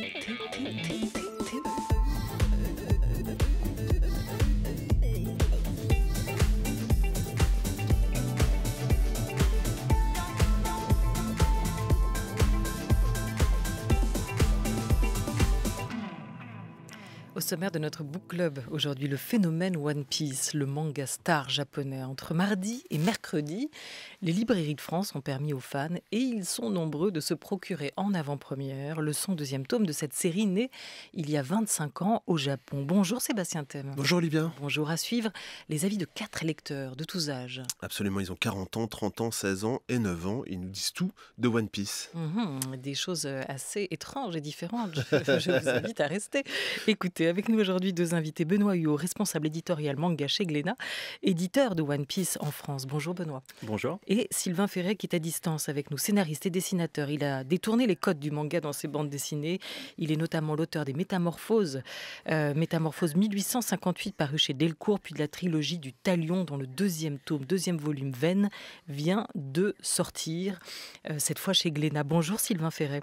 tick, tick, tick, tick, tick. sommaire de notre book club aujourd'hui, le phénomène One Piece, le manga star japonais. Entre mardi et mercredi, les librairies de France ont permis aux fans, et ils sont nombreux, de se procurer en avant-première le son deuxième tome de cette série née il y a 25 ans au Japon. Bonjour Sébastien Thème. Bonjour Olivier. Bonjour à suivre les avis de quatre lecteurs de tous âges. Absolument, ils ont 40 ans, 30 ans, 16 ans et 9 ans. Ils nous disent tout de One Piece. Mhm, des choses euh, assez étranges et différentes. Je, vous invite à rester. Écoutez, avec nous aujourd'hui deux invités, Benoît Huot, responsable éditorial manga chez Glénat, éditeur de One Piece en France. Bonjour Benoît. Bonjour. Et Sylvain Ferret qui est à distance avec nous, scénariste et dessinateur. Il a détourné les codes du manga dans ses bandes dessinées. Il est notamment l'auteur des Métamorphoses, euh, Métamorphoses 1858 paru chez Delcourt, puis de la trilogie du Talion dont le deuxième tome, deuxième volume Veine vient de sortir, euh, cette fois chez Glénat. Bonjour Sylvain Ferret.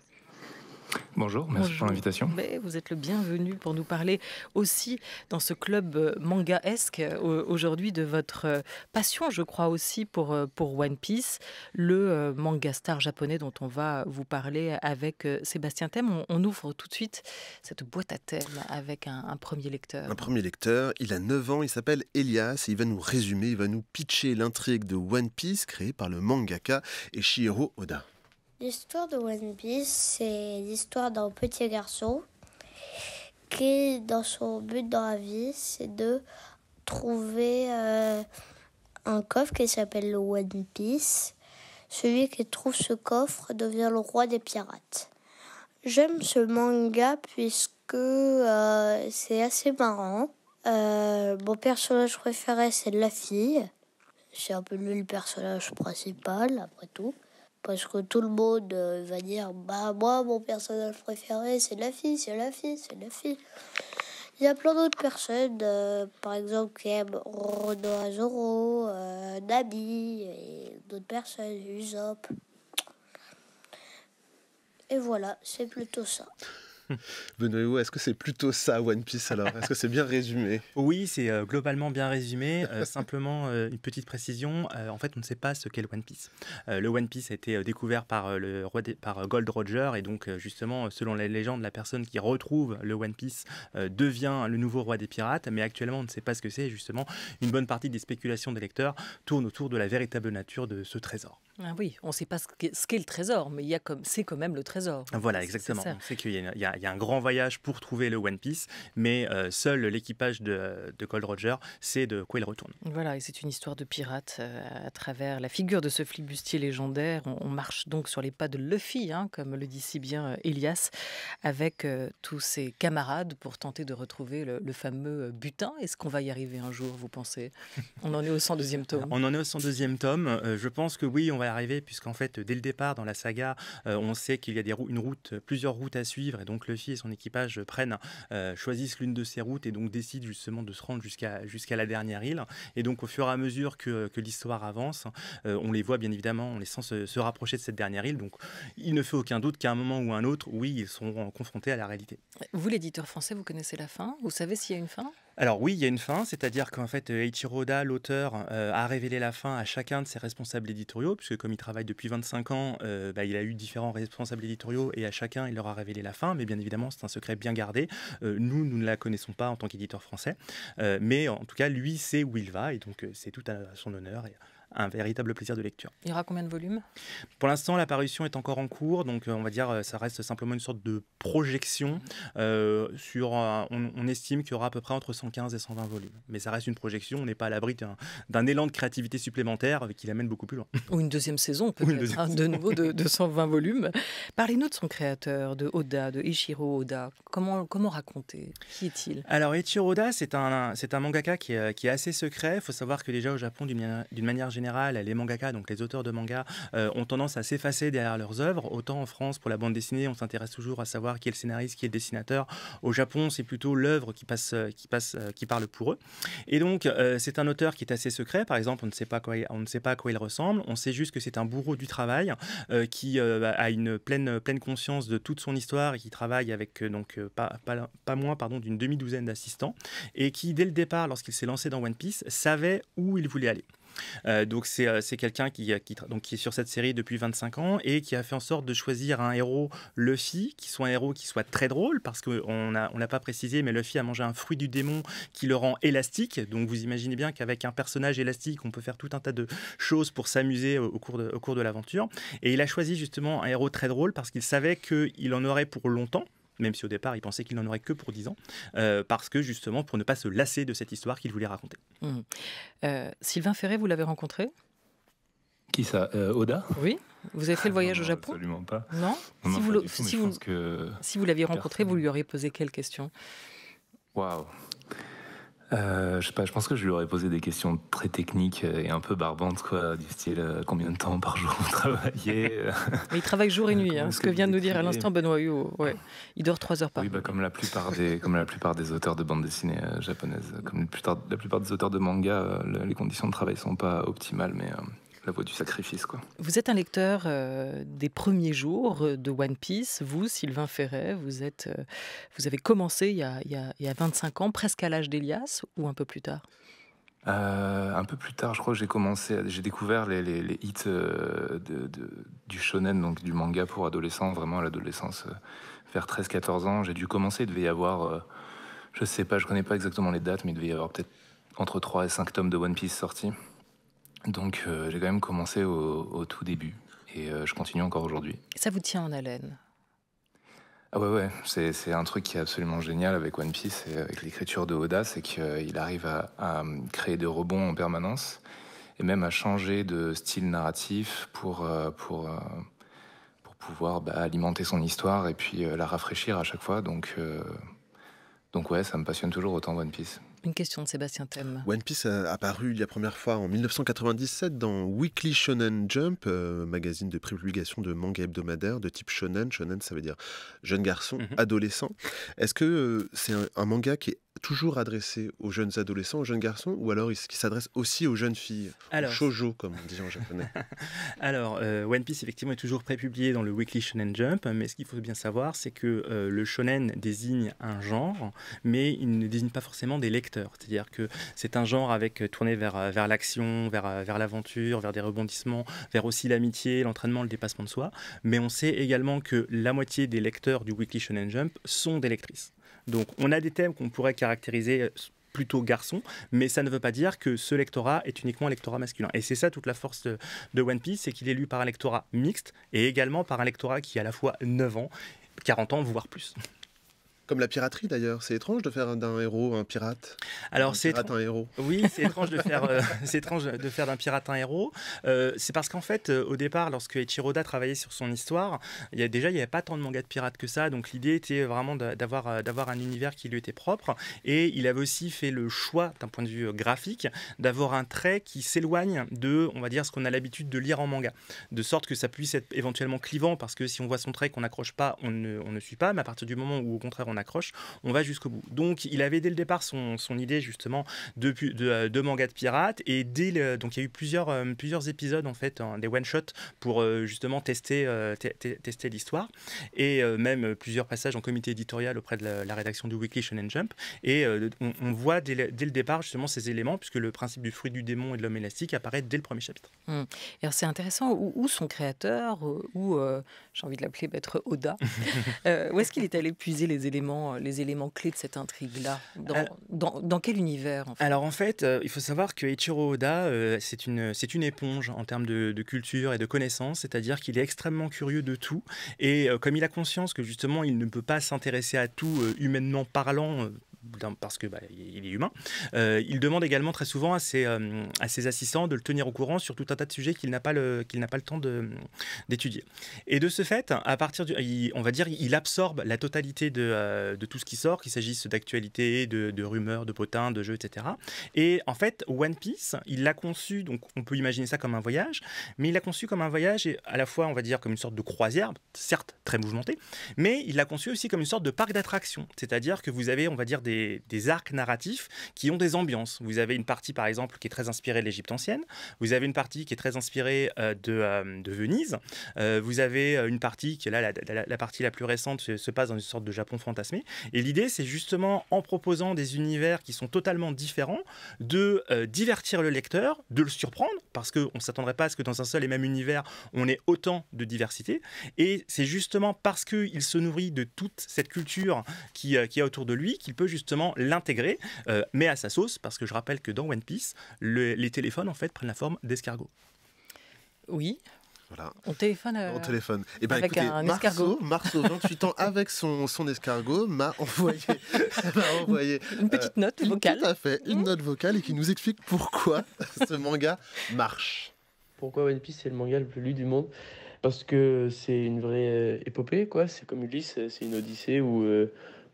Bonjour, merci pour l'invitation. Vous êtes le bienvenu pour nous parler aussi dans ce club mangaesque euh, aujourd'hui de votre euh, passion, je crois aussi pour, euh, pour One Piece, le manga star japonais dont on va vous parler avec Sébastien Thème. On, ouvre tout de suite cette boîte à thème avec un, premier lecteur. Un premier lecteur, il a 9 ans, il s'appelle Elias et il va nous résumer, il va nous pitcher l'intrigue de One Piece créée par le mangaka Eiichiro Oda. L'histoire de One Piece, c'est l'histoire d'un petit garçon qui, dans son but dans la vie, c'est de trouver euh, un coffre qui s'appelle le One Piece. Celui qui trouve ce coffre devient le roi des pirates. J'aime ce manga puisque euh, c'est assez marrant. Euh, mon personnage préféré, c'est la fille. C'est un peu lui le personnage principal, après tout. Parce que tout le monde euh, va dire Bah, moi, mon personnage préféré, c'est la fille, c'est la fille, c'est la fille. Il y a plein d'autres personnes, euh, par exemple, qui aiment Renaud Azoro, euh, Nabi, et d'autres personnes, Usopp. Et voilà, c'est plutôt ça. Benoît, est-ce que c'est plutôt ça One Piece alors Est-ce que c'est bien résumé Oui, c'est euh, globalement bien résumé. Euh, simplement euh, une petite précision. en fait, on ne sait pas ce qu'est le One Piece. le One Piece a été découvert par le roi par Gold Roger et donc justement, selon les légendes, la personne qui retrouve le One Piece devient le nouveau roi des pirates. Mais actuellement, on ne sait pas ce que c'est. Justement, une bonne partie des spéculations des lecteurs tournent autour de la véritable nature de ce trésor. Ah oui, on ne sait pas ce qu'est le trésor, mais il y comme c'est quand même le trésor. Voilà, exactement. c'est qu'il y a il y a, un grand voyage pour trouver le One Piece, mais euh, seul l'équipage de, de, Cold Roger sait de quoi il retourne. Voilà, et c'est une histoire de pirate euh, à travers la figure de ce flibustier légendaire. On, marche donc sur les pas de Luffy, hein, comme le dit si bien euh, Elias, avec tous ses camarades pour tenter de retrouver le, fameux butin. Est-ce qu'on va y arriver un jour, vous pensez On en est au 102e tome. On en est au 102e tome. je pense que oui, on va y arriver, puisqu'en fait, dès le départ dans la saga, on sait qu'il y a des, une route, plusieurs routes à suivre, et donc Luffy et son équipage prennent, euh, choisissent l'une de ces routes et donc décident justement de se rendre jusqu'à jusqu'à la dernière île. Et donc au fur et à mesure que, l'histoire avance, euh, on les voit bien évidemment, on les sent se, rapprocher de cette dernière île. Donc il ne fait aucun doute qu'à un moment ou un autre, oui, ils seront confrontés à la réalité. Vous, l'éditeur français, vous connaissez la fin Vous savez s'il y a une fin alors oui, il y a une fin, c'est-à-dire qu'en fait, euh, Eiichiro l'auteur, euh, a révélé la fin à chacun de ses responsables éditoriaux, puisque comme il travaille depuis 25 ans, euh, bah, il a eu différents responsables éditoriaux et à chacun, il leur a révélé la fin, mais bien évidemment, c'est un secret bien gardé. nous, nous ne la connaissons pas en tant qu'éditeur français, mais en tout cas, lui sait où il va, et donc c'est tout à son honneur un véritable plaisir de lecture. Il y aura combien de volumes Pour l'instant, la parution est encore en cours, donc euh, on va dire euh, ça reste simplement une sorte de projection. Mm. Euh, sur, on, estime qu'il y aura à peu près entre 115 et 120 volumes. Mais ça reste une projection, on n'est pas à l'abri d'un élan de créativité supplémentaire qui l'amène beaucoup plus loin. Ou une deuxième saison peut-être, hein, de nouveau de, 120 volumes. Parlez-nous de son créateur, de Oda, de Ichiro Oda. Comment, comment raconter Qui est-il Alors Ichiro Oda, c'est un, c'est un mangaka qui est, qui est assez secret. Il faut savoir que déjà au Japon, d'une manière générale, les mangaka, donc les auteurs de manga, euh, ont tendance à s'effacer derrière leurs œuvres. Autant en France, pour la bande dessinée, on s'intéresse toujours à savoir qui est le scénariste, qui est le dessinateur. Au Japon, c'est plutôt l'œuvre qui, passe, euh, qui, passe, euh, qui parle pour eux. Et donc, c'est un auteur qui est assez secret. Par exemple, on ne sait pas, quoi on ne sait pas à quoi il ressemble. On sait juste que c'est un bourreau du travail qui a une pleine, pleine conscience de toute son histoire et qui travaille avec donc, pas, pas, pas moins d'une demi-douzaine d'assistants et qui, dès le départ, lorsqu'il s'est lancé dans One Piece, savait où il voulait aller. Euh, donc euh, c'est quelqu'un qui, qui, qui est sur cette série depuis 25 ans et qui a fait en sorte de choisir un héros Luffy, qui soit un héros qui soit très drôle, parce qu'on n'a on, on pas précisé, mais Luffy a mangé un fruit du démon qui le rend élastique. Donc vous imaginez bien qu'avec un personnage élastique, on peut faire tout un tas de choses pour s'amuser au, au cours de l'aventure. Et il a choisi justement un héros très drôle parce qu'il savait qu'il en aurait pour longtemps même si au départ il pensait qu'il n'en aurait que pour 10 ans, euh, parce que justement pour ne pas se lasser de cette histoire qu'il voulait raconter. Mmh. Euh, Sylvain Ferré, vous l'avez rencontré Qui ça euh, Oda Oui. Vous avez fait le ah, voyage au Japon Absolument pas. Non, Si vous, l'aviez rencontré, vous lui auriez posé quelle question Waouh euh, je sais pas, je pense que je lui aurais posé des questions très techniques et un peu barbantes, quoi, du style euh, combien de temps par jour vous travaillez euh. Mais il travaille jour et nuit, hein, ce que vient de nous dire à l'instant Benoît Huot. Il dort trois heures par oui, Bah, comme, la plupart des, comme la plupart des auteurs de bandes dessinées japonaises, comme la plupart, la plupart des auteurs de manga, les conditions de travail sont pas optimales, mais la voie du sacrifice. Quoi. Vous êtes un lecteur euh, des premiers jours euh, de One Piece. Vous, Sylvain Ferret, vous, euh, avez commencé il y, a, 25 ans, presque à l'âge d'Elias, ou un peu plus tard un peu plus tard, je crois que j'ai commencé, j'ai découvert les, hits du shonen, donc du manga pour adolescents, vraiment à l'adolescence, vers 13-14 ans. J'ai dû commencer, il devait y avoir, je ne sais pas, je connais pas exactement les dates, mais il devait y avoir peut-être entre 3 et 5 tomes de One Piece sortis. Donc euh, j'ai quand même commencé au, tout début et euh, je continue encore aujourd'hui. Ça vous tient en haleine Ah ouais, ouais, c'est, un truc qui est absolument génial avec One Piece et avec l'écriture de Oda, c'est qu'il euh, arrive à, créer des rebonds en permanence et même à changer de style narratif pour, pour, pour pouvoir bah, alimenter son histoire et puis la rafraîchir à chaque fois. Donc, donc ouais, ça me passionne toujours autant One Piece. Une question de Sébastien Thème. One Piece a apparu la première fois en 1997 dans Weekly Shonen Jump, euh, magazine de prépublication de manga hebdomadaire de type shonen. Shonen, ça veut dire jeune garçon, mhm. adolescent. Est-ce que euh, c'est un, un, manga qui est toujours adressé aux jeunes adolescents, aux jeunes garçons, ou alors il s'adresse aussi aux jeunes filles alors, Shoujo, comme on dit en japonais. alors, euh, One Piece, effectivement, est toujours prépublié dans le Weekly Shonen Jump, mais ce qu'il faut bien savoir, c'est que euh, le shonen désigne un genre, mais il ne désigne pas forcément des lecteurs. C'est-à-dire que c'est un genre avec euh, tourné vers, vers l'action, vers, vers l'aventure, vers des rebondissements, vers aussi l'amitié, l'entraînement, le dépassement de soi. Mais on sait également que la moitié des lecteurs du Weekly Shonen Jump sont des lectrices. Donc on a des thèmes qu'on pourrait caractériser euh, plutôt garçon, mais ça ne veut pas dire que ce lectorat est uniquement un lectorat masculin. Et c'est ça toute la force de, One Piece, c'est qu'il est lu par un lectorat mixte et également par un lectorat qui a à la fois 9 ans, 40 ans, voire plus. Comme la piraterie d'ailleurs, c'est étrange de faire d'un héros un pirate. Alors c'est un héros. Oui, c'est étrange de faire, euh, c'est étrange de faire d'un pirate un héros. Euh, c'est parce qu'en fait, euh, au départ, lorsque Oda travaillait sur son histoire, il y déjà il n'y avait pas tant de mangas de pirates que ça, donc l'idée était vraiment d'avoir d'avoir un univers qui lui était propre. Et il avait aussi fait le choix, d'un point de vue graphique, d'avoir un trait qui s'éloigne de, on va dire, ce qu'on a l'habitude de lire en manga, de sorte que ça puisse être éventuellement clivant, parce que si on voit son trait qu'on n'accroche pas, on ne, on ne suit pas. Mais à partir du moment où au contraire on accroche, on va jusqu'au bout. Donc il avait dès le départ son, idée justement de, euh, de, manga de pirate et dès le, donc il y a eu plusieurs, euh, plusieurs épisodes en fait, hein, des one shots pour euh, justement tester, tester l'histoire et même plusieurs passages en comité éditorial auprès de la, rédaction du Weekly Shonen Jump et on, voit dès le, départ justement ces éléments puisque le principe du fruit du démon et de l'homme élastique apparaît dès le premier chapitre. Mmh. Alors c'est intéressant où, son créateur ou j'ai envie de l'appeler maître Oda où est-ce qu'il est allé puiser les éléments euh, les éléments clés de cette intrigue-là dans, quel univers Alors en fait, euh, il faut savoir que Ichiro Oda, euh, c'est une, une éponge en termes de, culture et de connaissances, c'est-à-dire qu'il est extrêmement curieux de tout. Et comme il a conscience que justement, il ne peut pas s'intéresser à tout humainement parlant parce que bah, il est humain. Euh, il demande également très souvent à ses, euh, à ses assistants de le tenir au courant sur tout un tas de sujets qu'il n'a pas le qu'il n'a pas le temps d'étudier. Et de ce fait, à partir du, on va dire, il absorbe la totalité de, euh, de tout ce qui sort, qu'il s'agisse d'actualités, de, de, rumeurs, de potins, de jeux, etc. Et en fait, One Piece, il l'a conçu, donc on peut imaginer ça comme un voyage, mais il l'a conçu comme un voyage et à la fois, on va dire, comme une sorte de croisière, certes très mouvementée, mais il l'a conçu aussi comme une sorte de parc d'attractions, c'est-à-dire que vous avez, on va dire, des des, arcs narratifs qui ont des ambiances. Vous avez une partie, par exemple, qui est très inspirée de l'Égypte ancienne. Vous avez une partie qui est très inspirée euh, euh, de, Venise. Euh, vous avez une partie qui est là, la, partie la plus récente, se passe dans une sorte de Japon fantasmé. Et l'idée, c'est justement en proposant des univers qui sont totalement différents, de divertir le lecteur, de le surprendre, parce qu'on ne s'attendrait pas à ce que dans un seul et même univers, on ait autant de diversité. Et c'est justement parce qu'il se nourrit de toute cette culture qui, qui est autour de lui qu'il peut justement justement l'intégrer, euh, mais à sa sauce, parce que je rappelle que dans One Piece, les téléphones en fait prennent la forme d'escargots. Oui, voilà. On téléphone. Euh, téléphone. Et eh ben, avec écoutez, un escargot. Marceau, 28 ans, avec son, son escargot, m'a envoyé, une petite euh, note vocale. Tout fait, une mmh. note vocale et qui nous explique pourquoi ce manga marche. Pourquoi One Piece est le manga le plus lu du monde Parce que c'est une vraie épopée, quoi. C'est comme Ulysse, c'est une odyssée où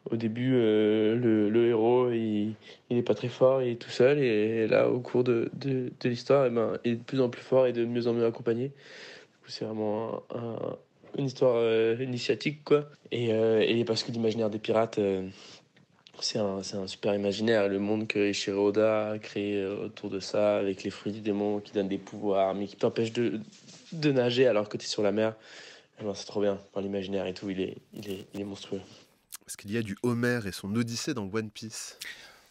au début, euh, le, héros, il n'est pas très fort, il est tout seul. Et là, au cours de, de, l'histoire, eh ben, il est de plus en plus fort et de mieux en mieux accompagné. C'est vraiment une histoire euh, initiatique, quoi. Euh, et, parce que l'imaginaire des pirates, c'est un, un, super imaginaire. Le monde que Shiroda a créé autour de ça, avec les fruits du démon qui donnent des pouvoirs, mais qui t'empêchent de, de nager alors que tu es sur la mer. Eh ben, c'est trop bien. l'imaginaire et tout, il est, il est monstrueux. Est-ce qu'il y a du Homer et son Odyssée dans One Piece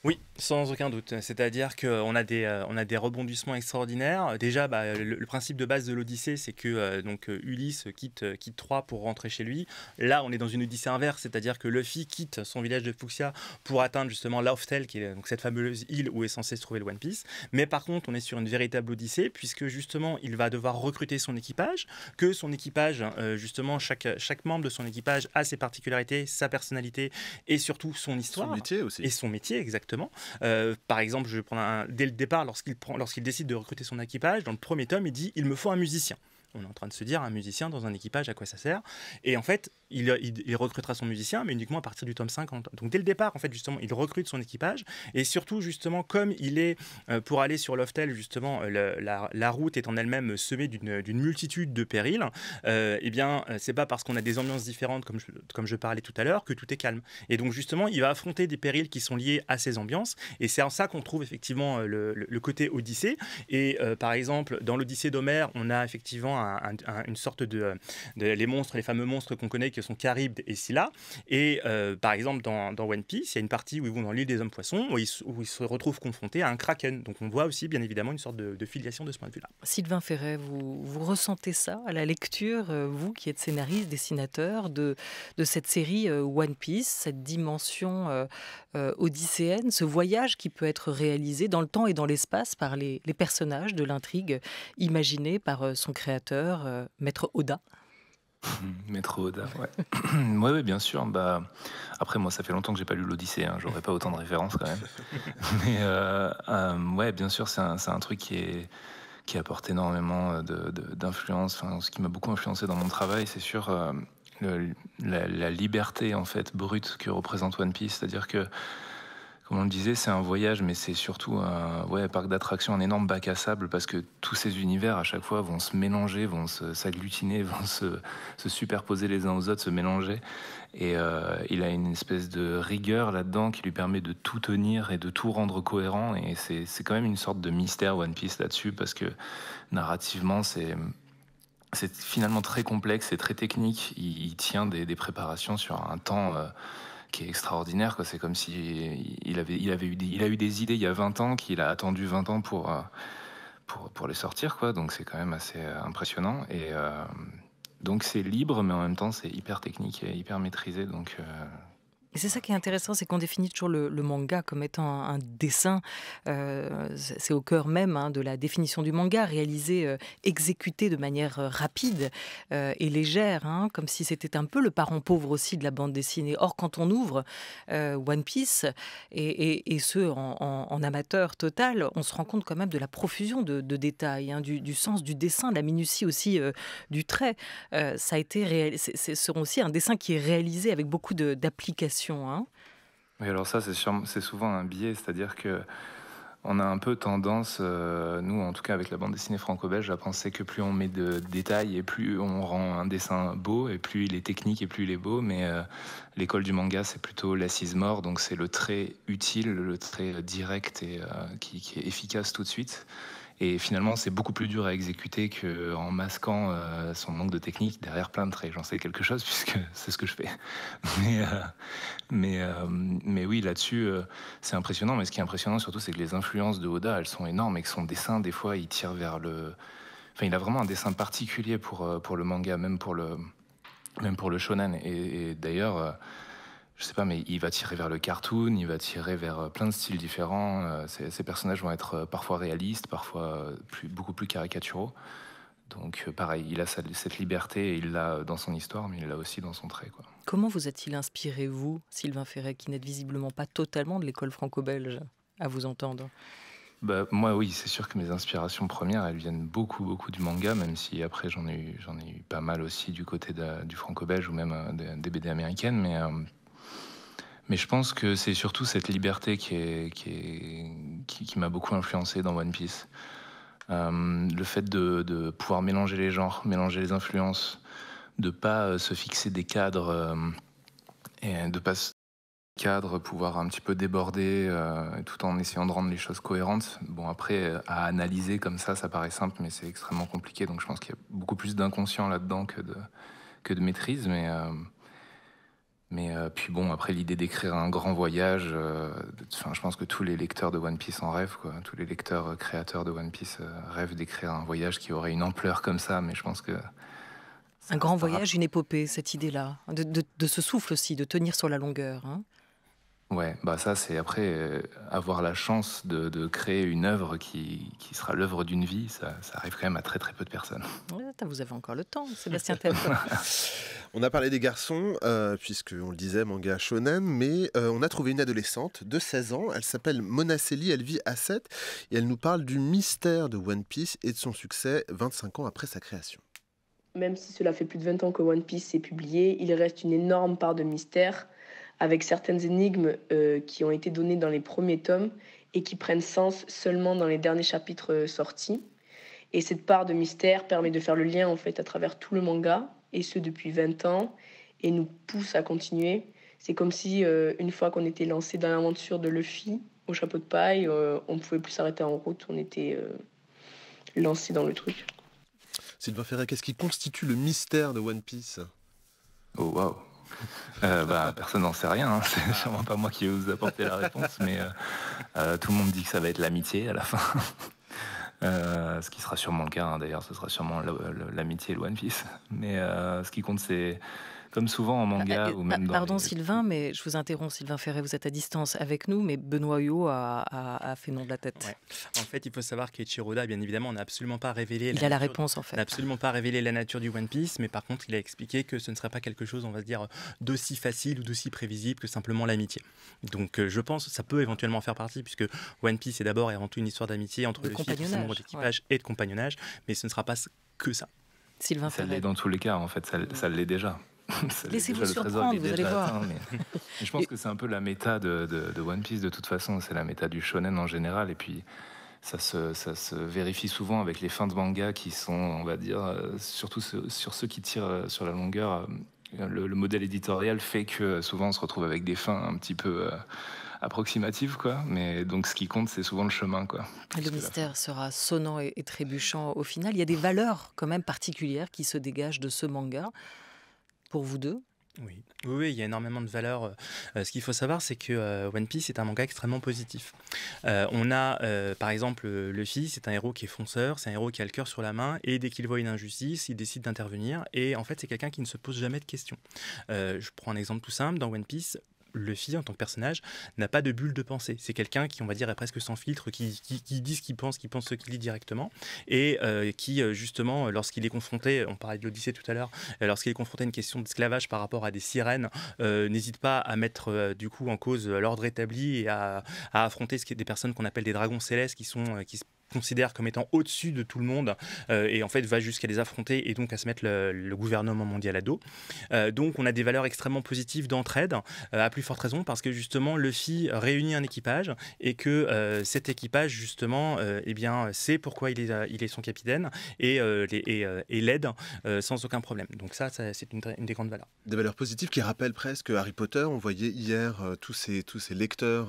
oui, sans aucun doute. C'est-à-dire qu'on a des euh, on a des rebondissements extraordinaires. Déjà, bah, le, principe de base de l'Odyssée, c'est que euh, donc euh, Ulysse quitte quitte Troie pour rentrer chez lui. Là, on est dans une Odyssée inverse, c'est-à-dire que Luffy quitte son village de Fuxia pour atteindre justement oftel, qui est donc cette fameuse île où est censé se trouver le One Piece. Mais par contre, on est sur une véritable Odyssée puisque justement, il va devoir recruter son équipage, que son équipage justement chaque chaque membre de son équipage a ses particularités, sa personnalité et surtout son histoire. Son métier aussi. Et son métier, exactement. Euh, par exemple, je vais prendre un, dès le départ, lorsqu'il décide de recruter son équipage, dans le premier tome, il dit il me faut un musicien. On est en train de se dire, un musicien dans un équipage, à quoi ça sert Et en fait, il, recrutera son musicien, mais uniquement à partir du tome 50. Donc dès le départ, en fait, justement, il recrute son équipage. Et surtout, justement, comme il est, euh, pour aller sur Loftel, justement, euh, la, route est en elle-même semée d'une multitude de périls, euh, eh bien, euh, c'est pas parce qu'on a des ambiances différentes, comme je, comme je parlais tout à l'heure, que tout est calme. Et donc, justement, il va affronter des périls qui sont liés à ces ambiances. Et c'est en ça qu'on trouve effectivement le, côté Odyssée. Et par exemple, dans l'Odyssée d'Homère, on a effectivement une sorte de, les monstres, les fameux monstres qu'on connaît qui sont Caribde et Scylla. Et euh, par exemple dans, One Piece, il y a une partie où ils vont dans l'île des hommes poissons où ils, se retrouvent confrontés à un kraken. Donc on voit aussi bien évidemment une sorte de, filiation de ce point de vue-là. Sylvain Ferret, vous, ressentez ça à la lecture, euh, vous qui êtes scénariste, dessinateur de, de cette série euh, One Piece, cette dimension odysséenne, ce voyage qui peut être réalisé dans le temps et dans l'espace par les, les personnages de l'intrigue imaginée par son créateur. Euh, Maître Oda. Maître Oda, ouais. ouais, bien sûr. Bah, après, moi, ça fait longtemps que j'ai pas lu l'Odyssée. Hein, j'aurais pas autant de références quand même. Mais euh, euh, ouais, bien sûr, c'est un, truc qui apporte énormément d'influence. ce qui m'a beaucoup influencé dans mon travail, c'est sur la, liberté en fait brute que représente One Piece. C'est-à-dire que comme on le disait, c'est un voyage, mais c'est surtout un, parc d'attractions, un énorme bac à sable, parce que tous ces univers, à chaque fois, vont se mélanger, vont s'agglutiner, vont se, superposer les uns aux autres, se mélanger. Et euh, il a une espèce de rigueur là-dedans qui lui permet de tout tenir et de tout rendre cohérent. Et c'est quand même une sorte de mystère One Piece là-dessus, parce que narrativement, c'est c'est finalement très complexe et très technique. Il, tient des, préparations sur un temps euh, qui est extraordinaire. C'est comme si avait, il avait eu, il a eu des idées il y a 20 ans, qu'il a attendu 20 ans euh, pour, pour, les sortir, quoi. Donc c'est quand même assez euh, impressionnant. Et euh, donc c'est libre, mais en même temps c'est hyper technique et hyper maîtrisé. Donc et c'est ça qui est intéressant, c'est qu'on définit toujours le, manga comme étant un, dessin. Euh, c'est au cœur même hein, de la définition du manga, réalisé, euh, exécuté de manière euh, rapide et légère, hein, comme si c'était un peu le parent pauvre aussi de la bande dessinée. Or, quand on ouvre One Piece, et, ce en, amateur total, on se rend compte quand même de la profusion de, détails, hein, du, sens du dessin, de la minutie aussi du trait. ça a été aussi un dessin qui est réalisé avec beaucoup d'applications Hein. Oui, alors ça, c'est souvent un biais, c'est-à-dire que on a un peu tendance, euh, nous en tout cas avec la bande dessinée franco-belge, à penser que plus on met de détails et plus on rend un dessin beau, et plus il est technique et plus il est beau, mais euh, l'école du manga c'est plutôt l'assise mort, donc c'est le trait utile, le trait direct et euh, qui, est efficace tout de suite. Et finalement, c'est beaucoup plus dur à exécuter qu'en masquant euh, son manque de technique derrière plein de traits. J'en sais quelque chose puisque c'est ce que je fais. Mais, euh, mais, euh, mais oui, là-dessus, c'est impressionnant. Mais ce qui est impressionnant surtout, c'est que les influences de Oda, elles sont énormes et que son dessin, des fois, il tire vers le. Enfin, il a vraiment un dessin particulier pour, pour le manga, même pour le, même pour le shonen. et d'ailleurs je ne sais pas, mais il va tirer vers le cartoon, il va tirer vers euh, plein de styles différents. Euh, ces, personnages vont être euh, parfois réalistes, parfois beaucoup plus caricaturaux. Donc pareil, il a cette liberté, il l'a dans son histoire, mais il l'a aussi dans son trait. Comment vous êtes-il inspiré, vous, Sylvain Ferret, qui n'est visiblement pas totalement de l'école franco-belge, à vous entendre bah, Moi, oui, c'est sûr que mes inspirations premières, elles viennent beaucoup, beaucoup du manga, même si après j'en ai, eu, pas mal aussi du côté du franco-belge ou même des, BD américaines, mais... Mais je pense que c'est surtout cette liberté qui, est, qui, m'a beaucoup influencé dans One Piece. Euh, le fait de, pouvoir mélanger les genres, mélanger les influences, de pas euh, se fixer des cadres euh, et de pas se cadre, pouvoir un petit peu déborder tout en essayant de rendre les choses cohérentes. Bon, après, à analyser comme ça, ça paraît simple, mais c'est extrêmement compliqué. Donc je pense qu'il y a beaucoup plus d'inconscient là-dedans que de, que de maîtrise. Mais mais euh, puis bon, après l'idée d'écrire un grand voyage, euh, je pense que tous les lecteurs de One Piece en rêvent, quoi. Tous les lecteurs euh, créateurs de One Piece rêvent d'écrire un voyage qui aurait une ampleur comme ça, mais je pense que. Un grand voyage, une épopée, cette idée-là, de, de, ce souffle aussi, de tenir sur la longueur. Hein. Ouais, bah ça c'est après avoir la chance de, de, créer une œuvre qui, qui sera l'œuvre d'une vie, ça, arrive quand même à très très peu de personnes. vous avez encore le temps, Sébastien On a parlé des garçons, euh, puisqu'on le disait, manga shonen, mais euh, on a trouvé une adolescente de 16 ans. Elle s'appelle Mona Selly, elle vit à 7 et elle nous parle du mystère de One Piece et de son succès 25 ans après sa création. Même si cela fait plus de 20 ans que One Piece est publié, il reste une énorme part de mystère, avec certaines énigmes euh, qui ont été données dans les premiers tomes et qui prennent sens seulement dans les derniers chapitres sortis. Et cette part de mystère permet de faire le lien en fait à travers tout le manga et ce depuis 20 ans, et nous pousse à continuer. C'est comme si, euh, une fois qu'on était lancé dans l'aventure de Luffy au chapeau de paille, euh, on ne pouvait plus s'arrêter en route, on était euh, lancé dans le truc. Sylvain Ferret, qu'est-ce qui constitue le mystère de One Piece Oh waouh bah, personne n'en sait rien, hein. c'est ah. sûrement pas moi qui vais vous apporter la réponse, mais tout le monde dit que ça va être l'amitié à la fin. Euh, ce qui sera sûrement le cas, hein, d'ailleurs, ce sera sûrement l'amitié et le One Piece. Mais euh, ce qui compte, c'est comme souvent en manga ah, ou même Pardon Sylvain, mais je vous interromps, Sylvain Ferré, vous êtes à distance avec nous, mais Benoît Huot a, fait nom de la tête. En fait, il faut savoir qu'Echiroda, bien évidemment, n'a absolument pas révélé. Il la a la réponse en fait. N'a absolument pas révélé la nature du One Piece, mais par contre, il a expliqué que ce ne serait pas quelque chose, on va se dire, d'aussi facile ou d'aussi prévisible que simplement l'amitié. Donc, euh, je pense que ça peut éventuellement faire partie, puisque One Piece est d'abord et avant tout une histoire d'amitié entre le fils, de d'équipage et de compagnonnage, mais ce ne sera pas que ça. Sylvain ça l'est dans tous les cas, en fait, ça l'est déjà. Laissez-vous surprendre, vous allez voir. je pense que c'est un peu la méta de, One Piece de toute façon, c'est la méta du shonen en général, et puis ça se, vérifie souvent avec les fins de manga qui sont, on va dire, euh, surtout sur ceux qui tirent euh, sur la longueur. Euh, le, modèle éditorial fait que souvent on se retrouve avec des fins un petit peu approximatives, quoi. Mais donc ce qui compte, c'est souvent le chemin, quoi. Le mystère sera sonnant et, trébuchant au final. Il y a des valeurs quand même particulières qui se dégagent de ce manga pour vous deux. Oui. oui. il y a énormément de valeurs. Euh, euh, ce qu'il faut savoir, c'est que euh, One Piece est un manga extrêmement positif. on a, par exemple, Luffy, c'est un héros qui est fonceur, c'est un héros qui a le cœur sur la main, et dès qu'il voit une injustice, il décide d'intervenir, et en fait, c'est quelqu'un qui ne se pose jamais de questions. je prends un exemple tout simple, dans One Piece, Luffy, en tant que personnage, n'a pas de bulle de pensée. C'est quelqu'un qui, on va dire, est presque sans filtre, qui, dit ce qu'il pense, qui pense ce qu'il dit directement, et euh, qui, euh, justement, lorsqu'il est confronté, on parlait de l'Odyssée tout à l'heure, euh, lorsqu'il est confronté à une question d'esclavage par rapport à des sirènes, n'hésite pas à mettre du coup en cause l'ordre établi et à, affronter des personnes qu'on appelle des dragons célestes, qui sont qui considère comme étant au-dessus de tout le monde euh, et en fait va jusqu'à les affronter et donc à se mettre le, gouvernement mondial à dos. Euh, donc on a des valeurs extrêmement positives d'entraide, euh, à plus forte raison parce que justement Luffy réunit un équipage et que cet équipage justement eh bien, sait pourquoi il est, il est son capitaine et, les, et, l'aide sans aucun problème. Donc ça, c'est une, des grandes valeurs. Des valeurs positives qui rappellent presque Harry Potter. On voyait hier tous, ces, tous ces lecteurs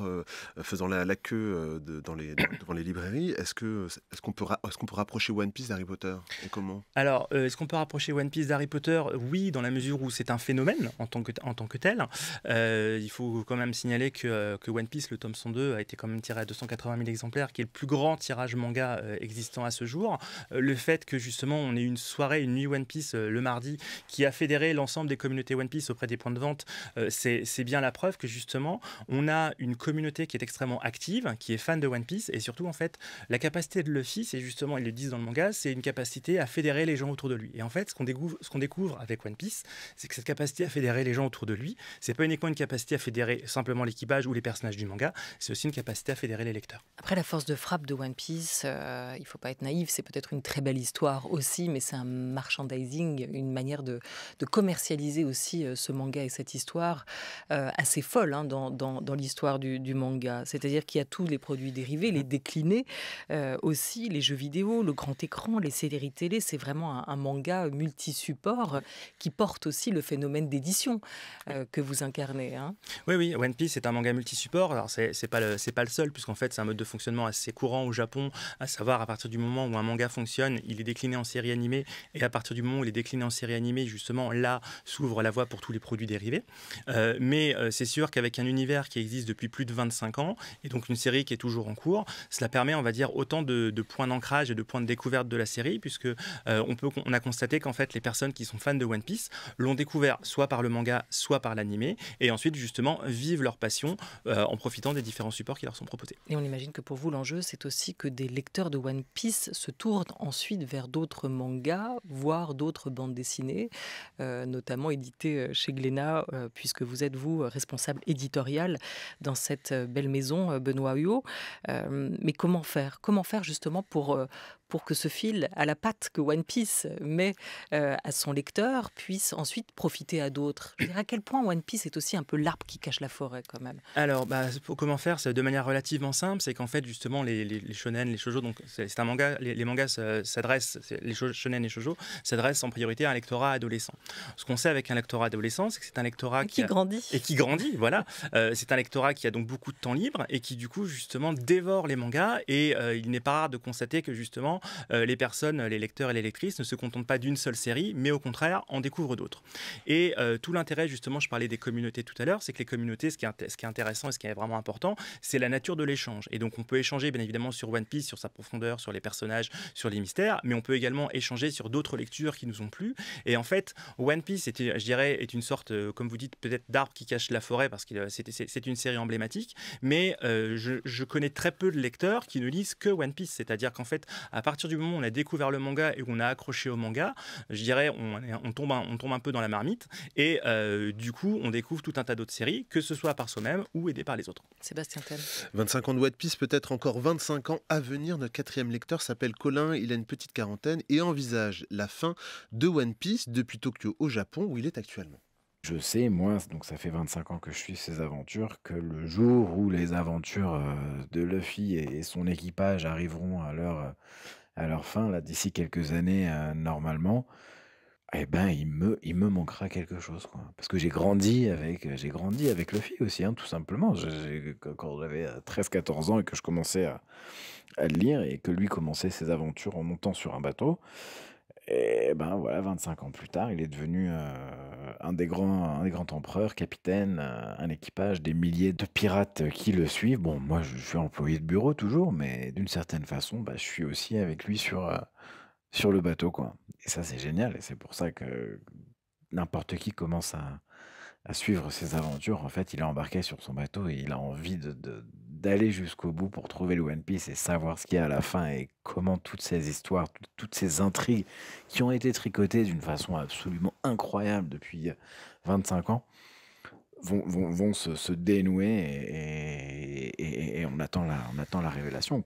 faisant la, la queue de, dans les, devant les librairies. Est-ce que euh, est-ce qu'on peut, peut rapprocher One Piece d'Harry Potter et comment Alors, euh, est-ce qu'on peut rapprocher One Piece d'Harry Potter Oui, dans la mesure où c'est un phénomène en tant que, en tant que tel. Euh, il faut quand même signaler que, que, One Piece, le tome 102, a été quand même tiré à 280 000 exemplaires, qui est le plus grand tirage manga existant à ce jour. le fait que justement on ait une soirée, une nuit One Piece le mardi, qui a fédéré l'ensemble des communautés One Piece auprès des points de vente, c'est bien la preuve que justement on a une communauté qui est extrêmement active, qui est fan de One Piece et surtout en fait la capacité de Luffy, c'est justement, ils le disent dans le manga, c'est une capacité à fédérer les gens autour de lui. Et en fait, ce qu'on découvre, ce découvre avec One Piece, c'est que cette capacité à fédérer les gens autour de lui, c'est pas uniquement une capacité à fédérer simplement l'équipage ou les personnages du manga, c'est aussi une capacité à fédérer les lecteurs. Après, la force de frappe de One Piece, euh, il faut pas être naïf, c'est peut-être une très belle histoire aussi, mais c'est un merchandising, une manière de, commercialiser aussi euh, ce manga et cette histoire euh, assez folle hein, dans, l'histoire du, manga. C'est-à-dire qu'il y a tous les produits dérivés, les mm. déclinés. Euh, aussi les jeux vidéo, le grand écran, les séries télé. C'est vraiment un, manga multi-support qui porte aussi le phénomène d'édition euh, que vous incarnez. Hein. Oui, oui, One Piece est un manga multi-support. Alors, c'est pas, le, pas le seul, puisqu'en fait, c'est un mode de fonctionnement assez courant au Japon, à savoir à partir du moment où un manga fonctionne, il est décliné en série animée. Et à partir du moment où il est décliné en série animée, justement, là s'ouvre la voie pour tous les produits dérivés. Euh, mais c'est sûr qu'avec un univers qui existe depuis plus de 25 ans, et donc une série qui est toujours en cours, cela permet, on va dire, autant de, points d'ancrage et de points de découverte de la série, puisque euh, on, peut, on a constaté qu'en fait, les personnes qui sont fans de One Piece l'ont découvert soit par le manga, soit par l'animé, et ensuite, justement, vivent leur passion euh, en profitant des différents supports qui leur sont proposés. Et on imagine que pour vous, l'enjeu, c'est aussi que des lecteurs de One Piece se tournent ensuite vers d'autres mangas, voire d'autres bandes dessinées, euh, notamment éditées chez Glénat, puisque vous êtes, vous, responsable éditorial dans cette belle maison, Benoît Huot. mais comment faire Comment justement pour, euh, pour que ce fil à la patte que One Piece met euh, à son lecteur puisse ensuite profiter à d'autres. à quel point One Piece est aussi un peu l'arbre qui cache la forêt quand même. Alors, bah, pour comment faire De manière relativement simple, c'est qu'en fait justement les, les, les, shonen, les shoujo, donc c'est un manga, les, mangas euh, s'adressent, les shonen et shoujo s'adressent en priorité à un lectorat adolescent. Ce qu'on sait avec un lectorat adolescent, c'est que c'est un lectorat qui, grandit et qui grandit. Voilà, euh, c'est un lectorat qui a donc beaucoup de temps libre et qui du coup justement dévore les mangas et il n'est pas rare de constater que justement euh, les personnes, les lecteurs et les lectrices ne se contentent pas d'une seule série, mais au contraire en découvrent d'autres. Et euh, tout l'intérêt, justement, je parlais des communautés tout à l'heure, c'est que les communautés, ce qui, est, ce qui est intéressant et ce qui est vraiment important, c'est la nature de l'échange. Et donc on peut échanger, bien évidemment, sur One Piece, sur sa profondeur, sur les personnages, sur les mystères, mais on peut également échanger sur d'autres lectures qui nous ont plu. Et en fait, One Piece, je dirais, est une sorte, euh, comme vous dites, peut-être d'arbre qui cache la forêt, parce que c'est une série emblématique, mais je, je connais très peu de lecteurs qui ne lisent que One Piece, c'est-à-dire qu'en fait, à part partir du moment où on a découvert le manga et où on a accroché au manga, je dirais, on, tombe, un, on tombe un peu dans la marmite. Et euh, du coup, on découvre tout un tas d'autres séries, que ce soit par soi-même ou aidé par les autres. Sébastien Tell. 25 ans de One Piece, peut-être encore 25 ans à venir. Notre quatrième lecteur s'appelle Colin, il a une petite quarantaine et envisage la fin de One Piece depuis Tokyo au Japon où il est actuellement. Je sais, moi, donc ça fait 25 ans que je suis ces aventures, que le jour où les aventures euh, de Luffy et son équipage arriveront à leur euh, à leur fin, là, d'ici quelques années, euh, normalement, eh ben, il me, il me manquera quelque chose, quoi. Parce que j'ai grandi avec, j'ai grandi avec Luffy aussi, hein, tout simplement. quand j'avais 13-14 euh, ans et que je commençais à, à le lire et que lui commençait ses aventures en montant sur un bateau, et ben voilà, 25 ans plus tard, il est devenu euh, un, des grands, un des grands empereurs, capitaine, euh, un équipage, des milliers de pirates qui le suivent. Bon, moi je suis employé de bureau toujours, mais d'une certaine façon, bah, je suis aussi avec lui sur, euh, sur le bateau. Quoi. Et ça c'est génial, et c'est pour ça que n'importe qui commence à, suivre ses aventures. En fait, il est embarqué sur son bateau et il a envie de, d'aller jusqu'au bout pour trouver le One Piece et savoir ce qu'il y a à la fin et comment toutes ces histoires, toutes ces intrigues qui ont été tricotées d'une façon absolument incroyable depuis 25 euh, ans vont, se, dénouer et, on, attend la, on attend la révélation.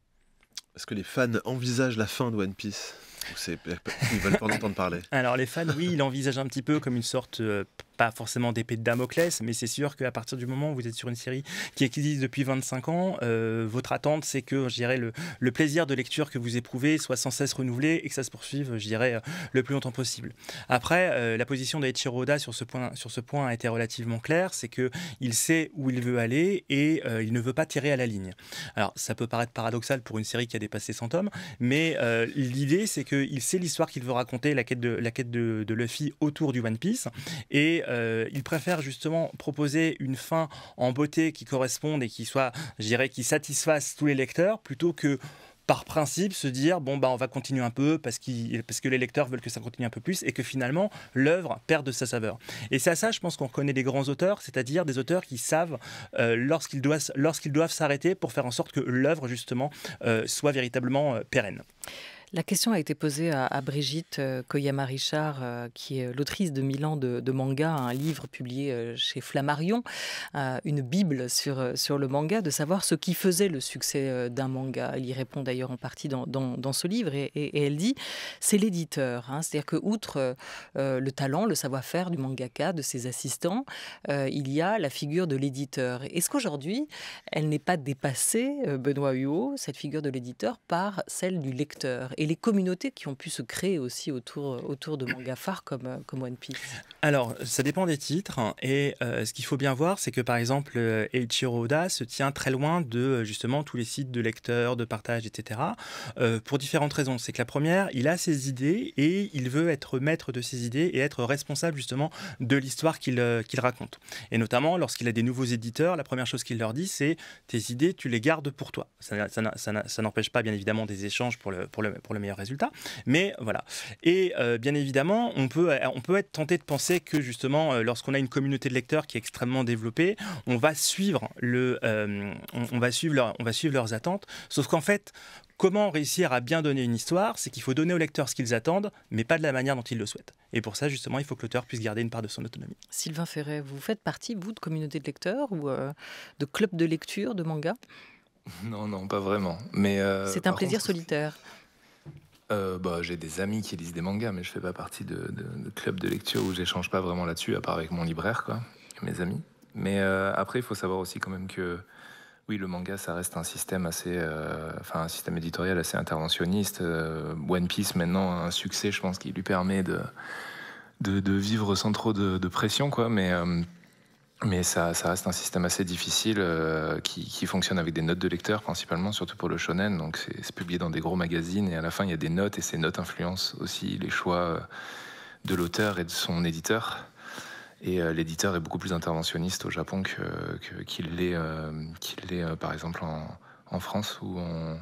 Est-ce que les fans envisagent la fin de One Piece Ils veulent pas entendre parler. Alors les fans, oui, ils envisagent un petit peu comme une sorte euh, pas forcément d'épée de Damoclès, mais c'est sûr qu'à partir du moment où vous êtes sur une série qui existe depuis 25 ans, euh, votre attente, c'est que, je dirais, le, le, plaisir de lecture que vous éprouvez soit sans cesse renouvelé et que ça se poursuive, je dirais, euh, le plus longtemps possible. Après, euh, la position d'Aichiro Oda sur ce, point, sur ce point a été relativement claire, c'est qu'il sait où il veut aller et il ne veut pas tirer à la ligne. Alors, ça peut paraître paradoxal pour une série qui a dépassé 100 tomes, mais l'idée, c'est qu'il sait l'histoire qu'il veut raconter, la quête de, la quête de, de Luffy autour du One Piece, et euh, il préfère justement proposer une fin en beauté qui corresponde et qui soit, je dirais, qui satisfasse tous les lecteurs plutôt que par principe se dire bon bah on va continuer un peu parce, parce que les lecteurs veulent que ça continue un peu plus et que finalement l'œuvre perde de sa saveur. Et c'est à ça je pense qu'on connaît des grands auteurs, c'est-à-dire des auteurs qui savent euh, lorsqu'ils doivent lorsqu'ils doivent s'arrêter pour faire en sorte que l'œuvre justement euh, soit véritablement euh, pérenne. La question a été posée à, Brigitte euh, Koyama Richard, euh, qui est l'autrice de Milan de, manga, un livre publié euh, chez Flammarion, une bible sur, sur le manga, de savoir ce qui faisait le succès d'un manga. Elle y répond d'ailleurs en partie dans, ce livre et, elle dit c'est l'éditeur. Hein. C'est-à-dire que, outre le talent, le savoir-faire du mangaka, de ses assistants, il y a la figure de l'éditeur. Est-ce qu'aujourd'hui, elle n'est pas dépassée, Benoît Huot, cette figure de l'éditeur, par celle du lecteur et les communautés qui ont pu se créer aussi autour, euh, autour de manga phares comme, euh, comme One Piece Alors, ça dépend des titres. Et euh, ce qu'il faut bien voir, c'est que par exemple, Eiichiro Oda se tient très loin de justement tous les sites de lecteurs, de partage, etc. pour différentes raisons. C'est que la première, il a ses idées et il veut être maître de ses idées et être responsable justement de l'histoire qu'il raconte. Et notamment, lorsqu'il a des nouveaux éditeurs, la première chose qu'il leur dit, c'est tes idées, tu les gardes pour toi. Ça, ça, ça n'empêche pas, bien évidemment, des échanges pour le, pour le, pour le meilleur résultat. Mais voilà. Et euh, bien évidemment, on peut, on peut être tenté de penser que justement, euh, lorsqu'on a une communauté de lecteurs qui est extrêmement développée, on va suivre, le, euh, on, va suivre, leur, on va suivre leurs attentes. Sauf qu'en fait, comment réussir à bien donner une histoire, c'est qu'il faut donner aux lecteurs ce qu'ils attendent, mais pas de la manière dont ils le souhaitent. Et pour ça, justement, il faut que l'auteur puisse garder une part de son autonomie. Sylvain Ferret, vous faites partie, vous, de communauté de lecteurs ou de club de lecture de manga Non, non, pas vraiment. Mais c'est un plaisir solitaire. Euh, bah, j'ai des amis qui lisent des mangas, mais je fais pas partie de, de, de club de lecture où j'échange pas vraiment là-dessus, à part avec mon libraire, quoi, mes amis. Mais euh, après, il faut savoir aussi quand même que, oui, le manga, ça reste un système assez, euh, enfin, un système éditorial assez interventionniste. One Piece, maintenant, a un succès, je pense, qui lui permet de, de, de vivre sans trop de, pression, quoi. Mais mais ça, reste un système assez difficile euh, qui, fonctionne avec des notes de lecteurs principalement, surtout pour le shonen. Donc c'est publié dans des gros magazines et à la fin il y a des notes et ces notes influencent aussi les choix euh, de l'auteur et de son éditeur. Et euh, l'éditeur est beaucoup plus interventionniste au Japon qu'il l'est, par exemple en, en France où on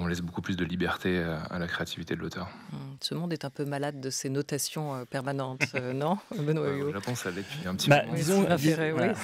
on laisse beaucoup plus de liberté euh, à la créativité de l'auteur. Hmm, ce monde est un peu malade de ces notations euh, permanentes, euh, non, Benoît Au Japon, ça l'est un petit bah, Disons,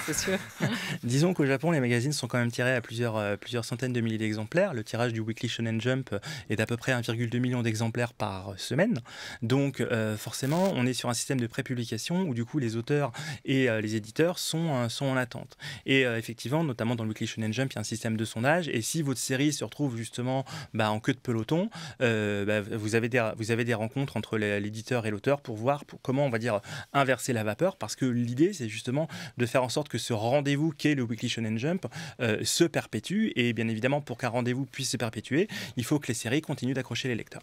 disons qu'au Japon, les magazines sont quand même tirés à plusieurs, plusieurs centaines de milliers d'exemplaires. Le tirage du Weekly Shonen Jump est d'à peu près 1,2 million d'exemplaires par semaine. Donc, forcément, on est sur un système de prépublication où, du coup, les auteurs et les éditeurs sont, sont en attente. Et effectivement, notamment dans le Weekly Shonen Jump, il y a un système de sondage. Et si votre série se retrouve justement bah, en queue de peloton, euh, bah, vous, avez des, vous avez des rencontres entre l'éditeur et l'auteur pour voir comment on va dire inverser la vapeur, parce que l'idée c'est justement de faire en sorte que ce rendez-vous qu'est le Weekly Shonen Jump euh, se perpétue, et bien évidemment pour qu'un rendez-vous puisse se perpétuer, il faut que les séries continuent d'accrocher les lecteurs.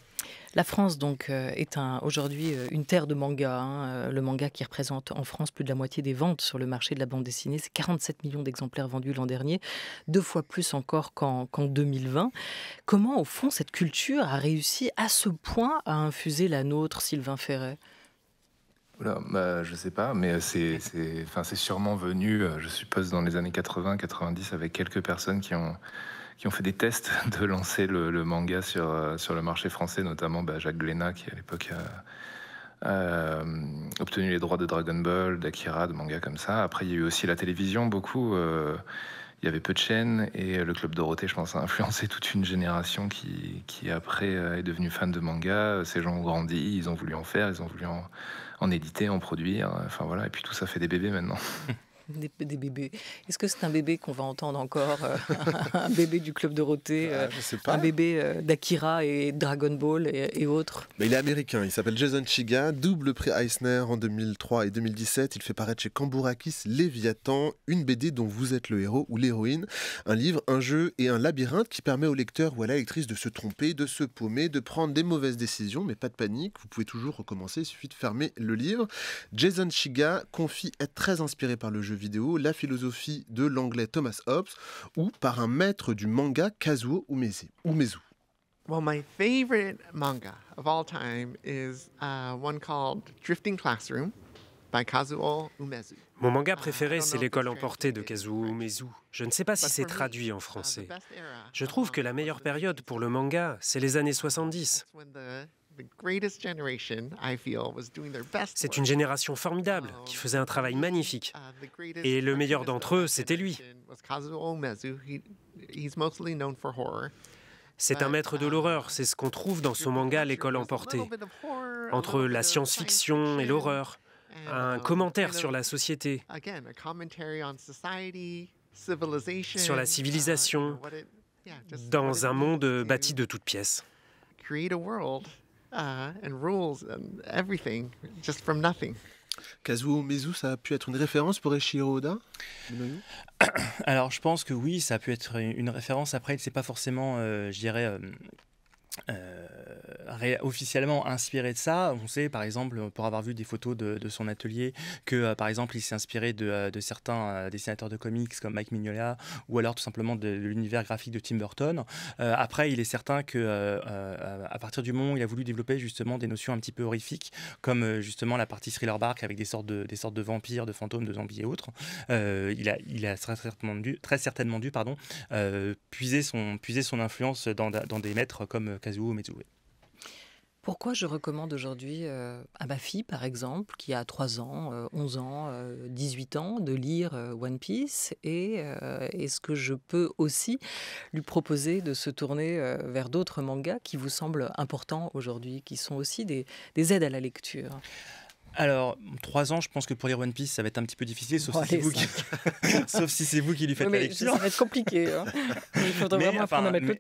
La France donc euh, est un, aujourd'hui une terre de manga, hein, le manga qui représente en France plus de la moitié des ventes sur le marché de la bande dessinée, c'est 47 millions d'exemplaires vendus l'an dernier, deux fois plus encore qu'en, qu'en 2020. Comment au fond, cette culture a réussi à ce point à infuser la nôtre, Sylvain Ferret Je bah, je sais pas, mais c'est, enfin, c'est sûrement venu, euh, je suppose, dans les années 80, 90, avec quelques personnes qui ont, qui ont fait des tests de lancer le, manga sur, euh, sur le marché français, notamment bah, Jacques Glénat, qui à l'époque a, euh, obtenu les droits de Dragon Ball, d'Akira, de manga comme ça. Après, il y a eu aussi la télévision, beaucoup il y avait peu de chaînes et euh, le Club Dorothée, je pense, a influencé toute une génération qui, après euh, est devenue fan de manga. Ces gens ont grandi, ils ont voulu en faire, ils ont voulu en, en éditer, en produire. Enfin voilà, et puis tout ça fait des bébés maintenant. des, bébés. Est-ce que c'est un bébé qu'on va entendre encore euh, un, bébé du Club Dorothée bah, euh, pas Un bébé euh, d'Akira et Dragon Ball et, autres Mais il est américain, il s'appelle Jason Chiga, double prix Eisner en 2003 et 2017. Il fait paraître chez Kambourakis, Léviathan, une BD dont vous êtes le héros ou l'héroïne, un livre, un jeu et un labyrinthe qui permet au lecteur ou à la lectrice de se tromper, de se paumer, de prendre des mauvaises décisions, mais pas de panique, vous pouvez toujours recommencer, il suffit de fermer le livre. Jason Chiga confie être très inspiré par le jeu vidéo, la philosophie de l'anglais Thomas Hobbes ou par un maître du manga Kazuo Umezu. Well, my favorite manga of all time is uh, one called Drifting Classroom by Kazuo Umezu. Mon manga ah, préféré, c'est L'école emportée de Kazuo Umezu. Je ne sais pas si c'est traduit en uh, français. Je trouve que la meilleure période pour le manga, c'est les années 70. C'est une génération formidable qui um, faisait un travail magnifique. Uh, et le meilleur d'entre eux, c'était lui. C'est un maître de um, l'horreur, c'est ce qu'on trouve dans son manga L'école emportée, entre la science-fiction et l'horreur, un um, commentaire sur la société, sur la civilisation, dans un monde bâti de toutes pièces et uh, and rules and everything just from nothing. Kazuo Umezu, ça a pu être une référence pour Eshiroda Oda Alors, je pense que oui, ça a pu être une référence. Après, c'est pas forcément, euh, je dirais, euh, euh, officiellement inspiré de ça. On sait, par exemple, pour avoir vu des photos de, son atelier, que euh, par exemple, il s'est inspiré de, euh, certains euh, dessinateurs de comics comme Mike Mignola ou alors tout simplement de, l'univers graphique de Tim Burton. après, il est certain que à partir du moment où il a voulu développer justement des notions un petit peu horrifiques, comme justement la partie thriller bark avec des sortes de, des sortes de vampires, de fantômes, de zombies et autres, il a, il a très certainement dû, très certainement dû pardon, puiser, son, puiser son influence dans, des maîtres comme Kazuo Umezu. Pourquoi je recommande aujourd'hui euh, à ma fille, par exemple, qui a 3 ans, 11 euh, ans, 18 euh, ans, de lire One Piece Et est-ce que je peux aussi lui proposer de se tourner vers d'autres mangas qui vous semblent importants aujourd'hui, qui sont aussi des aides à la lecture alors, trois ans, je pense que pour lire One Piece, ça va être un petit peu difficile, sauf, si, c'est vous, qui... lui faites la lecture. Ça va être compliqué.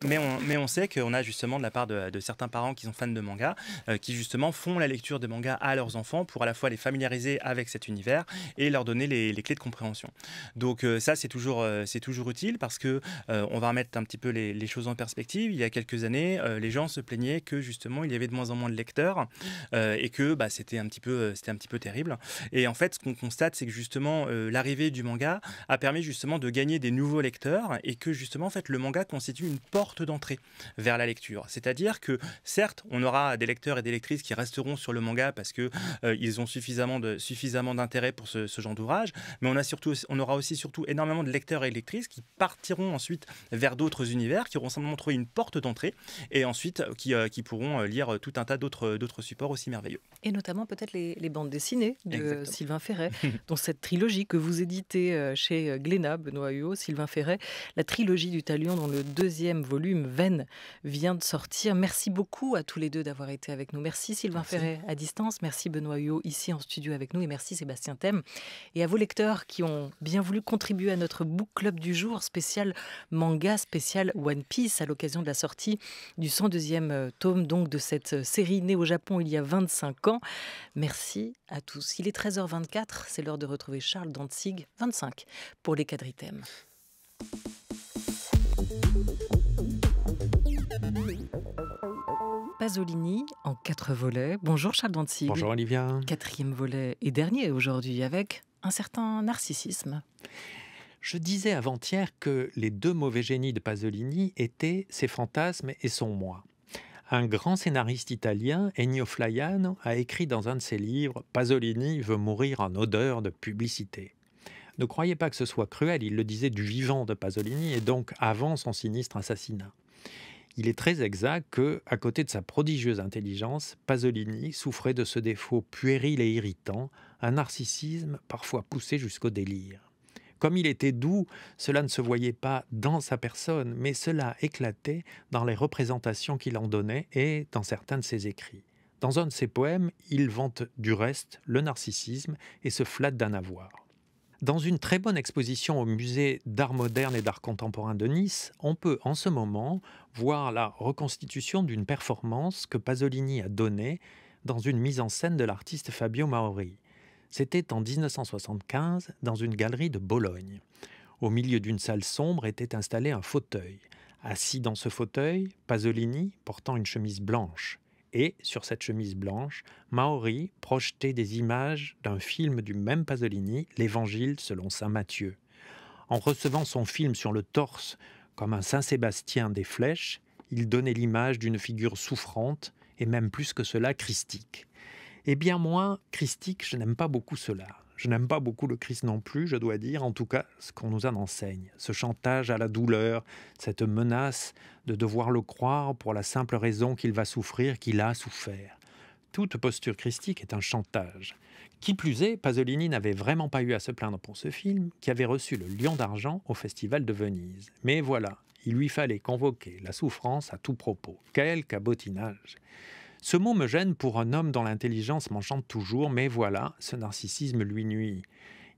mais, on, sait qu'on a justement de la part de, certains parents qui sont fans de manga, euh, qui justement font la lecture de manga à leurs enfants pour à la fois les familiariser avec cet univers et leur donner les, clés de compréhension. Donc euh, ça, c'est toujours, euh, c'est toujours utile parce que on va remettre un petit peu les, choses en perspective. Il y a quelques années, les gens se plaignaient que justement, il y avait de moins en moins de lecteurs et que bah, c'était un petit peu un petit peu terrible. Et en fait, ce qu'on constate, c'est que justement, euh, l'arrivée du manga a permis justement de gagner des nouveaux lecteurs et que justement, en fait, le manga constitue une porte d'entrée vers la lecture. C'est-à-dire que, certes, on aura des lecteurs et des lectrices qui resteront sur le manga parce que euh, ils ont suffisamment de suffisamment d'intérêt pour ce, genre d'ouvrage, mais on a surtout, on aura aussi surtout énormément de lecteurs et lectrices qui partiront ensuite vers d'autres univers, qui auront simplement trouvé une porte d'entrée et ensuite euh, qui, qui pourront lire tout un tas d'autres supports aussi merveilleux. Et notamment peut-être les, les bande dessinée de Sylvain Ferret, dont cette trilogie que vous éditez euh, chez euh, Glénat, Benoît Huot, Sylvain Ferret, la trilogie du Talion dont le deuxième volume, Veine, vient de sortir. Merci beaucoup à tous les deux d'avoir été avec nous. Merci Sylvain Ferret à distance, merci Benoît Huot ici en studio avec nous et merci Sébastien Thème et à vos lecteurs qui ont bien voulu contribuer à notre book club du jour spécial manga, spécial One Piece à l'occasion de la sortie du 102e euh, tome donc de cette série née au Japon il y a 25 ans. Merci à tous. Il est 13h24, c'est l'heure de retrouver Charles Dantzig, 25, pour les quadritèmes. Pasolini en quatre volets. Bonjour Charles Dantzig. Bonjour Olivia. Quatrième volet et dernier aujourd'hui avec un certain narcissisme. Je disais avant-hier que les deux mauvais génies de Pasolini étaient ses fantasmes et son moi. Un grand scénariste italien, Ennio Flaiano, a écrit dans un de ses livres Pasolini veut mourir en odeur de publicité. Ne croyez pas que ce soit cruel, il le disait du vivant de Pasolini et donc avant son sinistre assassinat il est très exact que, à côté de sa prodigieuse intelligence, Pasolini souffrait de ce défaut puéril et irritant, un narcissisme parfois poussé jusqu'au délire. Comme il était doux, cela ne se voyait pas dans sa personne, mais cela éclatait dans les représentations qu'il en donnait et dans certains de ses écrits. Dans un de ses poèmes, il vante du reste le narcissisme et se flatte d'en avoir. Dans une très bonne exposition au musée d'art moderne et d'art contemporain de Nice, on peut en ce moment voir la reconstitution d'une performance que Pasolini a donnée dans une mise en scène de l'artiste Fabio Maori. C'était en 1975 dans une galerie de Bologne. Au milieu d'une salle sombre était installé un fauteuil. Assis dans ce fauteuil, Pasolini portant une chemise blanche. Et, sur cette chemise blanche, Maori projetait des images d'un film du même Pasolini, L'Évangile selon saint Matthieu. En recevant son film sur le torse, comme un Saint-Sébastien des flèches, il donnait l'image d'une figure souffrante et même plus que cela christique. Et eh bien moins christique, je n'aime pas beaucoup cela. Je n'aime pas beaucoup le Christ non plus, je dois dire, en tout cas ce qu'on nous en enseigne, ce chantage à la douleur, cette menace de devoir le croire pour la simple raison qu'il va souffrir, qu'il a souffert. Toute posture christique est un chantage. Qui plus est, Pasolini n'avait vraiment pas eu à se plaindre pour ce film, qui avait reçu le Lion d'argent au Festival de Venise. Mais voilà, il lui fallait convoquer la souffrance à tout propos. Quel cabotinage ce mot me gêne pour un homme dont l'intelligence m'enchante toujours, mais voilà, ce narcissisme lui nuit.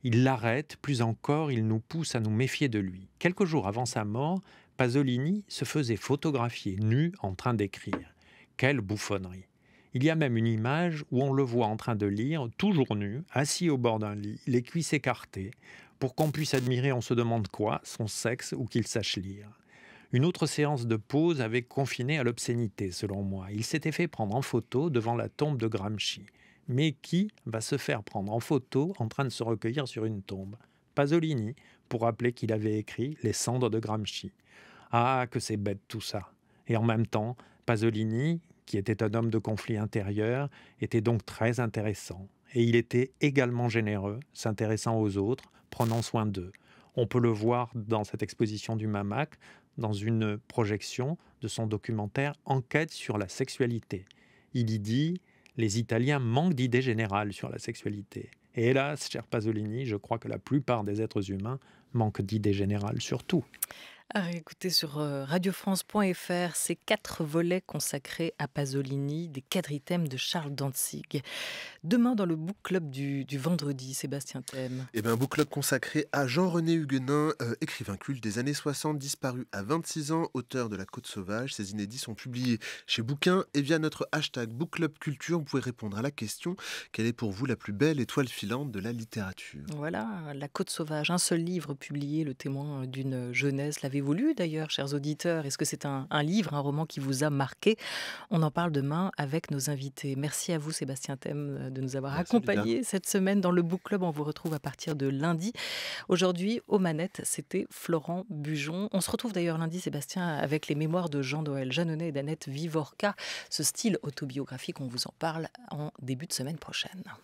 Il l'arrête, plus encore, il nous pousse à nous méfier de lui. Quelques jours avant sa mort, Pasolini se faisait photographier nu en train d'écrire. Quelle bouffonnerie Il y a même une image où on le voit en train de lire, toujours nu, assis au bord d'un lit, les cuisses écartées. Pour qu'on puisse admirer, on se demande quoi, son sexe ou qu'il sache lire. Une autre séance de pause avait confiné à l'obscénité, selon moi. Il s'était fait prendre en photo devant la tombe de Gramsci. Mais qui va se faire prendre en photo en train de se recueillir sur une tombe Pasolini, pour rappeler qu'il avait écrit Les cendres de Gramsci. Ah, que c'est bête tout ça. Et en même temps, Pasolini, qui était un homme de conflit intérieur, était donc très intéressant. Et il était également généreux, s'intéressant aux autres, prenant soin d'eux. On peut le voir dans cette exposition du Mamac, dans une projection de son documentaire Enquête sur la sexualité. Il y dit Les Italiens manquent d'idées générales sur la sexualité. Et hélas, cher Pasolini, je crois que la plupart des êtres humains manquent d'idées générales sur tout. À sur sur radiofrance.fr ces quatre volets consacrés à Pasolini, des quadritèmes de Charles Danzig. Demain, dans le book club du, du vendredi, Sébastien Thème. et eh bien, book club consacré à Jean-René Huguenin, euh, écrivain culte des années 60, disparu à 26 ans, auteur de La Côte Sauvage. Ses inédits sont publiés chez Bouquin et via notre hashtag book club culture, vous pouvez répondre à la question quelle est pour vous la plus belle étoile filante de la littérature Voilà, La Côte Sauvage, un seul livre publié, le témoin d'une jeunesse, la avez lu d'ailleurs, chers auditeurs. Est-ce que c'est un, livre, un roman qui vous a marqué On en parle demain avec nos invités. Merci à vous, Sébastien Thème, euh, de nous avoir accompagnés cette semaine dans le Book Club. On vous retrouve à partir de lundi. Aujourd'hui, aux manettes, c'était Florent Bujon. On se retrouve d'ailleurs lundi, Sébastien, avec les mémoires de Jean-Noël Jeannonnet et d'Annette Vivorca. Ce style autobiographique, on vous en parle en début de semaine prochaine.